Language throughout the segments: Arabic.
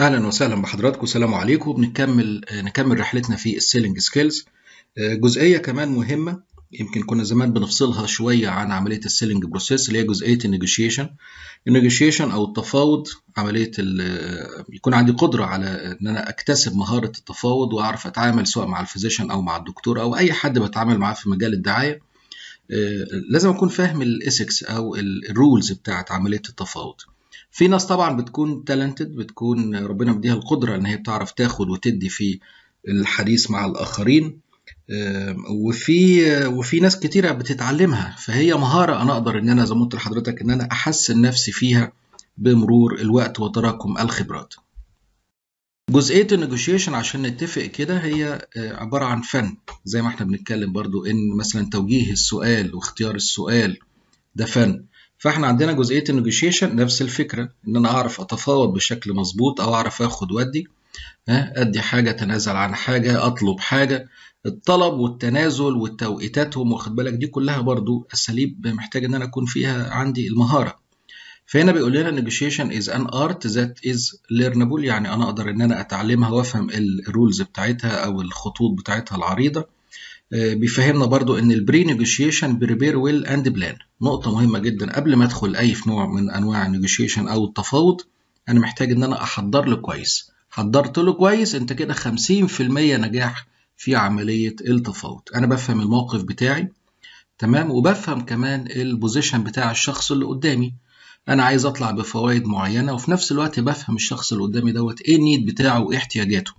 اهلا وسهلا بحضراتكم السلام عليكم بنكمل نكمل رحلتنا في السيلينج سكيلز آه، جزئيه كمان مهمه يمكن كنا زمان بنفصلها شويه عن عمليه السيلينج بروسيس اللي هي جزئيه النيجوشيشن النيجوشيشن او التفاوض عمليه آه، يكون عندي قدره على ان انا اكتسب مهاره التفاوض واعرف اتعامل سواء مع الفيزيشن او مع الدكتور او اي حد بتعامل معاه في مجال الدعايه آه، لازم اكون فاهم الاسكس او الرولز بتاعه عمليه التفاوض في ناس طبعا بتكون تالنتد بتكون ربنا مديها القدره ان هي بتعرف تاخد وتدي في الحديث مع الاخرين آه، وفي وفي ناس كتيره بتتعلمها فهي مهاره انا اقدر ان انا زي ما قلت لحضرتك ان انا احسن نفسي فيها بمرور الوقت وتراكم الخبرات جزئيه النيجوشيشن عشان نتفق كده هي آه، عباره عن فن زي ما احنا بنتكلم برضو ان مثلا توجيه السؤال واختيار السؤال ده فن فاحنا عندنا جزئيه النيجوشيشن نفس الفكره ان انا اعرف اتفاوض بشكل مظبوط او اعرف اخد وادي ادي حاجه اتنازل عن حاجه اطلب حاجه الطلب والتنازل وتوقيتاتهم واخد بالك دي كلها برضو اساليب محتاج ان انا اكون فيها عندي المهاره فهنا بيقول لنا negotiation is an art that is learnable يعني انا اقدر ان انا اتعلمها وافهم الرولز بتاعتها او الخطوط بتاعتها العريضه آه، بيفهمنا برضو ان البري نيجوشيشن بريبير ويل اند بلان نقطه مهمه جدا قبل ما ادخل اي في نوع من انواع النيجوشيشن او التفاوض انا محتاج ان انا احضر له كويس حضرت له كويس انت كده 50% نجاح في عمليه التفاوض انا بفهم الموقف بتاعي تمام وبفهم كمان البوزيشن بتاع الشخص اللي قدامي انا عايز اطلع بفوائد معينه وفي نفس الوقت بفهم الشخص اللي قدامي دوت ايه النيد بتاعه وايه احتياجاته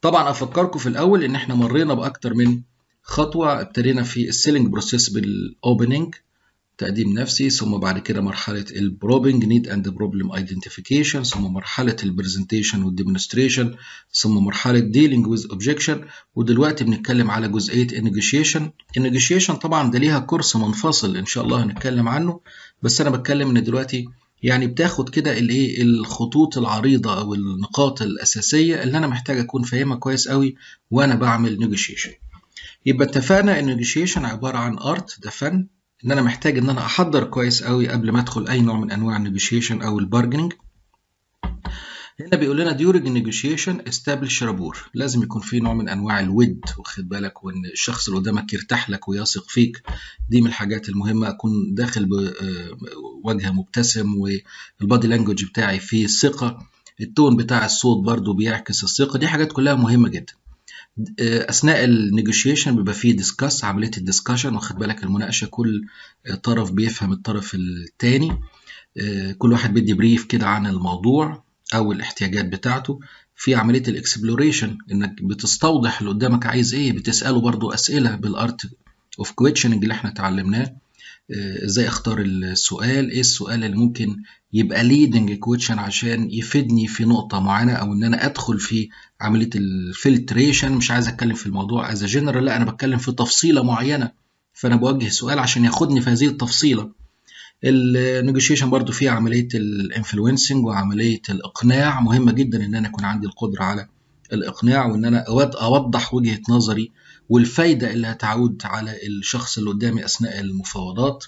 طبعا افكركم في الاول ان احنا مرينا باكتر من خطوه ابتدينا في السيلينج بروسيس بالاوبننج تقديم نفسي ثم بعد كده مرحله البروبنج نيد اند بروبلم ايدنتيفيكيشن ثم مرحله البرزنتيشن والديمونستريشن ثم مرحله ديلينج ويز اوبجكشن ودلوقتي بنتكلم على جزئيه النيجوشيشن النيجوشيشن طبعا ده ليها كورس منفصل ان شاء الله هنتكلم عنه بس انا بتكلم ان دلوقتي يعني بتاخد كده الايه الخطوط العريضه او النقاط الاساسيه اللي انا محتاج اكون فاهمها كويس قوي وانا بعمل نيجوشيشن يبقى اتفقنا ان النيجوشيشن عباره عن ارت ده فن ان انا محتاج ان انا احضر كويس قوي قبل ما ادخل اي نوع من انواع النيجوشيشن او البارجنينج هنا بيقول لنا during negotiation establish rapport لازم يكون في نوع من انواع الود واخد بالك وان الشخص اللي قدامك يرتاح لك ويثق فيك دي من الحاجات المهمه اكون داخل بوجه آه، مبتسم والبادي لانجوج بتاعي فيه ثقه التون بتاع الصوت برضو بيعكس الثقه دي حاجات كلها مهمه جدا آه، اثناء النيجوشيشن بيبقى فيه ديسكاس عمليه الديسكشن واخد بالك المناقشه كل طرف بيفهم الطرف الثاني آه، كل واحد بيدي بريف كده عن الموضوع او الاحتياجات بتاعته في عمليه الاكسبلوريشن انك بتستوضح اللي قدامك عايز ايه بتساله برضو اسئله بالارت اوف كويتشنج اللي احنا اتعلمناه آه، ازاي اختار السؤال ايه السؤال اللي ممكن يبقى ليدنج كويتشن عشان يفيدني في نقطه معينه او ان انا ادخل في عمليه الفلتريشن مش عايز اتكلم في الموضوع از جنرال لا انا بتكلم في تفصيله معينه فانا بوجه سؤال عشان ياخدني في هذه التفصيله النيجوشيشن برضو فيها عمليه الانفلونسنج وعمليه الاقناع مهمه جدا ان انا يكون عندي القدره على الاقناع وان انا اوضح وجهه نظري والفايده اللي هتعود على الشخص اللي قدامي اثناء المفاوضات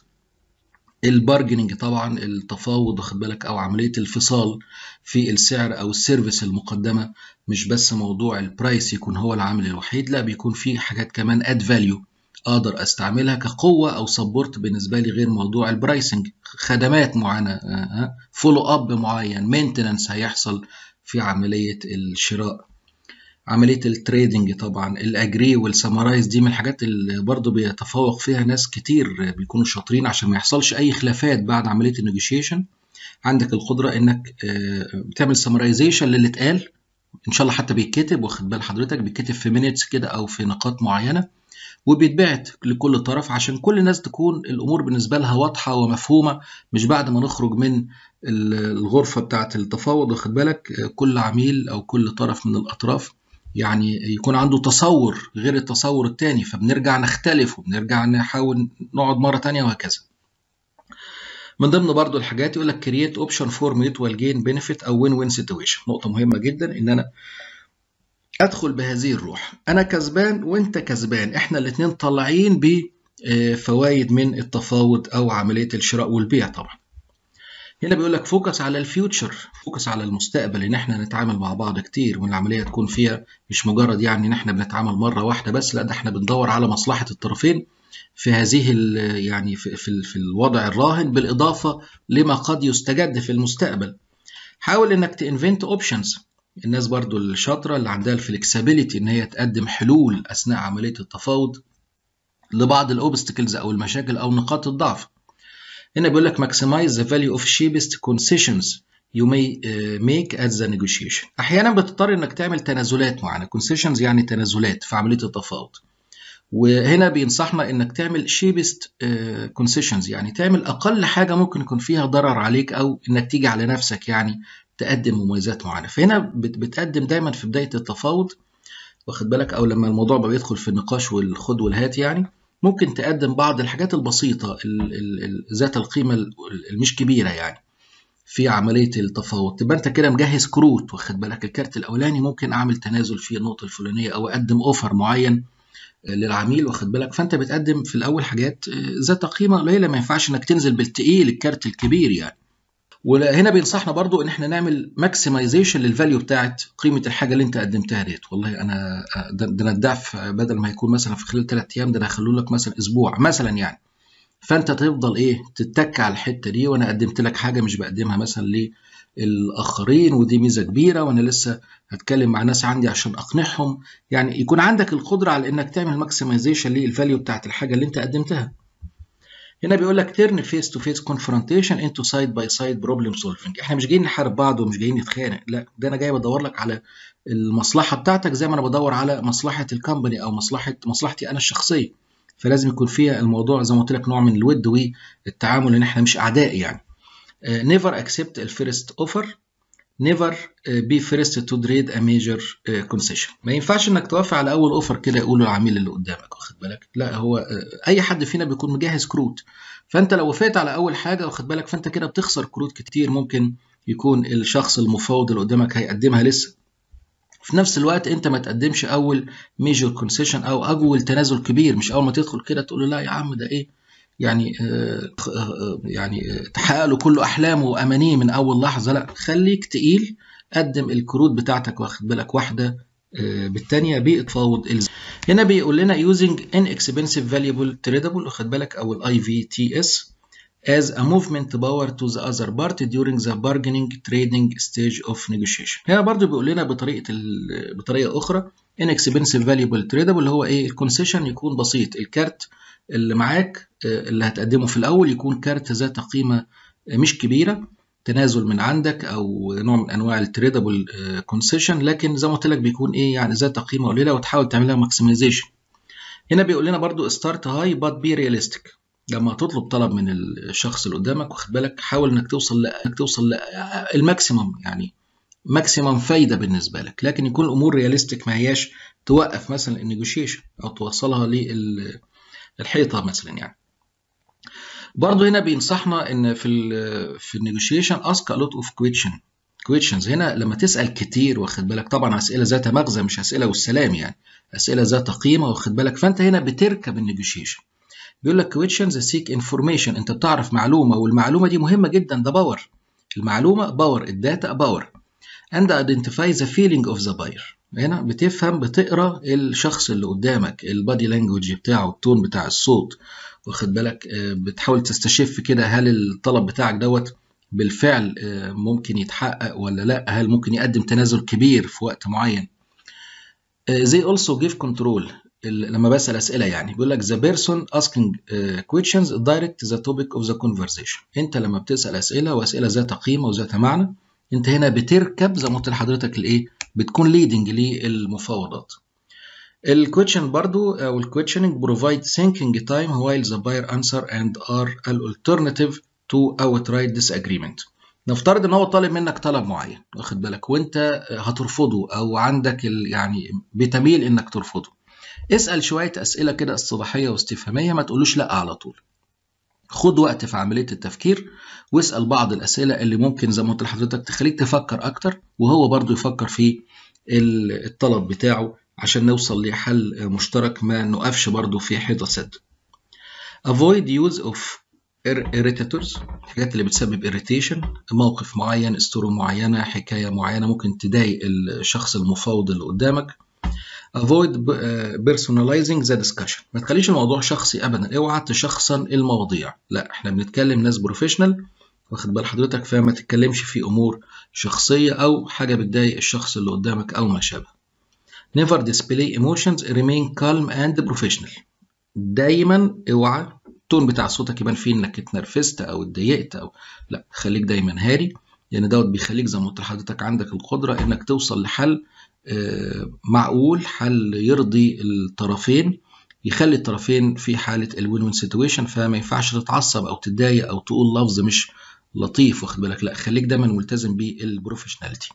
البارجننج طبعا التفاوض واخد بالك او عمليه الفصال في السعر او السيرفيس المقدمه مش بس موضوع البرايس يكون هو العامل الوحيد لا بيكون في حاجات كمان اد فاليو اقدر استعملها كقوه او سبورت بالنسبه لي غير موضوع البرايسنج خدمات معينه فولو آه، اب آه، معين مينتننس هيحصل في عمليه الشراء عمليه التريدنج طبعا الاجري والسمرايز دي من الحاجات اللي برضو بيتفوق فيها ناس كتير بيكونوا شاطرين عشان ما يحصلش اي خلافات بعد عمليه النيجوشيشن عندك القدره انك بتعمل آه، سمرايزيشن للي اتقال ان شاء الله حتى بيتكتب واخد بال حضرتك بيتكتب في مينيتس كده او في نقاط معينه وبيتبعت لكل طرف عشان كل الناس تكون الامور بالنسبه لها واضحه ومفهومه مش بعد ما نخرج من الغرفه بتاعه التفاوض واخد بالك كل عميل او كل طرف من الاطراف يعني يكون عنده تصور غير التصور الثاني فبنرجع نختلف وبنرجع نحاول نقعد مره ثانيه وهكذا من ضمن برضو الحاجات يقول لك كرييت اوبشن فور ميوتوال جين بنفيت او وين وين سيتويشن نقطه مهمه جدا ان انا ادخل بهذه الروح انا كسبان وانت كسبان احنا الاتنين طالعين بفوائد آه، من التفاوض او عمليه الشراء والبيع طبعا هنا بيقول لك فوكس على الفيوتشر فوكس على المستقبل ان احنا نتعامل مع بعض كتير وان العمليه تكون فيها مش مجرد يعني ان احنا بنتعامل مره واحده بس لا ده احنا بندور على مصلحه الطرفين في هذه يعني في, في, في الوضع الراهن بالاضافه لما قد يستجد في المستقبل حاول انك تنفنت اوبشنز الناس برضو الشاطرة اللي عندها الفلكسبيليتي إن هي تقدم حلول أثناء عملية التفاوض لبعض الأوبستكلز أو المشاكل أو نقاط الضعف. هنا بيقول لك maximize the value of cheapest concessions you may uh, make at the negotiation. أحيانا بتضطر إنك تعمل تنازلات معينة، concessions يعني تنازلات في عملية التفاوض. وهنا بينصحنا انك تعمل شيبست كونسيشنز آه، يعني تعمل اقل حاجه ممكن يكون فيها ضرر عليك او انك تيجي على نفسك يعني تقدم مميزات معينه فهنا بتقدم دايما في بدايه التفاوض واخد بالك او لما الموضوع بقى بيدخل في النقاش والخد والهات يعني ممكن تقدم بعض الحاجات البسيطه ذات القيمه المش كبيره يعني في عمليه التفاوض تبقى انت كده مجهز كروت واخد بالك الكارت الاولاني ممكن اعمل تنازل في النقطه الفلانيه او اقدم اوفر معين للعميل واخد بالك فانت بتقدم في الاول حاجات آه، ذات قيمه قليله ما ينفعش انك تنزل بالتقيل الكارت الكبير يعني وهنا بينصحنا برضو ان احنا نعمل ماكسمايزيشن للفاليو بتاعت قيمه الحاجه اللي انت قدمتها ديت والله انا آه، ده انا الدعف آه، بدل ما يكون مثلا في خلال ثلاث ايام ده انا هخليه لك مثلا اسبوع مثلا يعني فانت تفضل ايه تتك على الحته دي وانا قدمت لك حاجه مش بقدمها مثلا للاخرين ودي ميزه كبيره وانا لسه هتكلم مع ناس عندي عشان اقنعهم يعني يكون عندك القدره على انك تعمل ماكسمايزيشن للفاليو بتاعت الحاجه اللي انت قدمتها هنا بيقول لك تيرن فيس تو فيس كونفرونتيشن انتو سايد باي سايد بروبلم سولفنج احنا مش جايين نحارب بعض ومش جايين نتخانق لا ده انا جاي بدور لك على المصلحه بتاعتك زي ما انا بدور على مصلحه الكومباني او مصلحه مصلحتي انا الشخصيه فلازم يكون فيها الموضوع زي ما قلت لك نوع من الود والتعامل ان احنا مش اعداء يعني نيفر اكسبت الفيرست اوفر نيفر بي فيرست تو دريد ا ميجر كونسيشن ما ينفعش انك توافق على اول اوفر كده يقوله العميل اللي قدامك واخد بالك لا هو آه، اي حد فينا بيكون مجهز كروت فانت لو وافقت على اول حاجه واخد بالك فانت كده بتخسر كروت كتير ممكن يكون الشخص المفاوض اللي قدامك هيقدمها لسه في نفس الوقت انت ما تقدمش اول ميجور كونسيشن او اول تنازل كبير مش اول ما تدخل كده تقول له لا يا عم ده ايه يعني آه, آه،, آه، يعني آه، تحقق له كل احلامه وامانيه من اول لحظه لا خليك تقيل قدم الكروت بتاعتك واخد بالك واحده بالتانية بتفاوض الزم هنا بيقول لنا يوزنج ان اكسبنسيف فاليبل تريدبل واخد بالك او الاي في تي اس as a movement power to the other part during the bargaining trading stage of negotiation. هنا برضو بيقول لنا بطريقة ال... بطريقة أخرى inexpensive valuable tradable اللي هو إيه الكونسيشن يكون بسيط الكارت اللي معاك آه، اللي هتقدمه في الأول يكون كارت ذات قيمة مش كبيرة تنازل من عندك أو نوع من أنواع التريدبل كونسيشن آه، لكن زي ما قلت لك بيكون إيه يعني ذات قيمة قليلة وتحاول تعملها ماكسمايزيشن. هنا بيقول لنا برضو start high but be realistic لما هتطلب طلب من الشخص اللي قدامك واخد بالك حاول انك توصل لأ توصل للماكسيمم الماكسيمم يعني ماكسيمم فايده بالنسبه لك لكن يكون الامور رياليستيك ما هياش توقف مثلا النيجوشيشن او توصلها للحيطه مثلا يعني برضه هنا بينصحنا ان في الـ في النيجوشيشن اسك لوت اوف كويشن كويتشنز هنا لما تسال كتير واخد بالك طبعا اسئله ذات مغزى مش اسئله والسلام يعني اسئله ذات قيمه واخد بالك فانت هنا بتركب النيجوشيشن بيقول لك questions seek information انت بتعرف معلومه والمعلومه دي مهمه جدا ده باور المعلومه باور الداتا باور and identify the feeling of the buyer هنا بتفهم بتقرا الشخص اللي قدامك البادي لانجوج بتاعه التون بتاع الصوت واخد بالك آه، بتحاول تستشف كده هل الطلب بتاعك دوت بالفعل آه، ممكن يتحقق ولا لا هل ممكن يقدم تنازل كبير في وقت معين آه، they also give control لما بسال اسئله يعني بيقول لك ذا بيرسون asking uh, questions direct the topic of the conversation انت لما بتسال اسئله واسئله ذات قيمه وذات معنى انت هنا بتركب زي ما قلت لحضرتك الايه بتكون ليدنج للمفاوضات الكويشن برضو او الكويتشننج بروفايد ثينكينج تايم ذا باير انسر اند ار are تو alternative to ديس اجريمنت نفترض ان هو طالب منك طلب معين واخد بالك وانت هترفضه او عندك يعني بتميل انك ترفضه اسأل شوية أسئلة كده استباحية واستفهامية ما تقولوش لأ على طول خد وقت في عملية التفكير واسأل بعض الأسئلة اللي ممكن زي ما قلت لحضرتك تخليك تفكر أكتر وهو برضو يفكر في الطلب بتاعه عشان نوصل لحل مشترك ما نقفش برضو في حيطة سد avoid use of irritators الحاجات اللي بتسبب irritation موقف معين استورة معينة حكاية معينة ممكن تضايق الشخص المفاوض اللي قدامك avoid uh, personalizing the discussion ما تخليش الموضوع شخصي ابدا اوعى تشخصا المواضيع لا احنا بنتكلم ناس بروفيشنال واخد بال حضرتك فما تتكلمش في امور شخصيه او حاجه بتضايق الشخص اللي قدامك او ما شابه never display emotions remain calm and professional دايما اوعى التون بتاع صوتك يبان فيه انك اتنرفزت او اتضايقت او لا خليك دايما هاري لان يعني دوت بيخليك زي ما قلت لحضرتك عندك القدره انك توصل لحل معقول حل يرضي الطرفين يخلي الطرفين في حالة الوين وين سيتويشن فما ينفعش تتعصب أو تتضايق أو تقول لفظ مش لطيف واخد بالك لا خليك دايما ملتزم بالبروفيشناليتي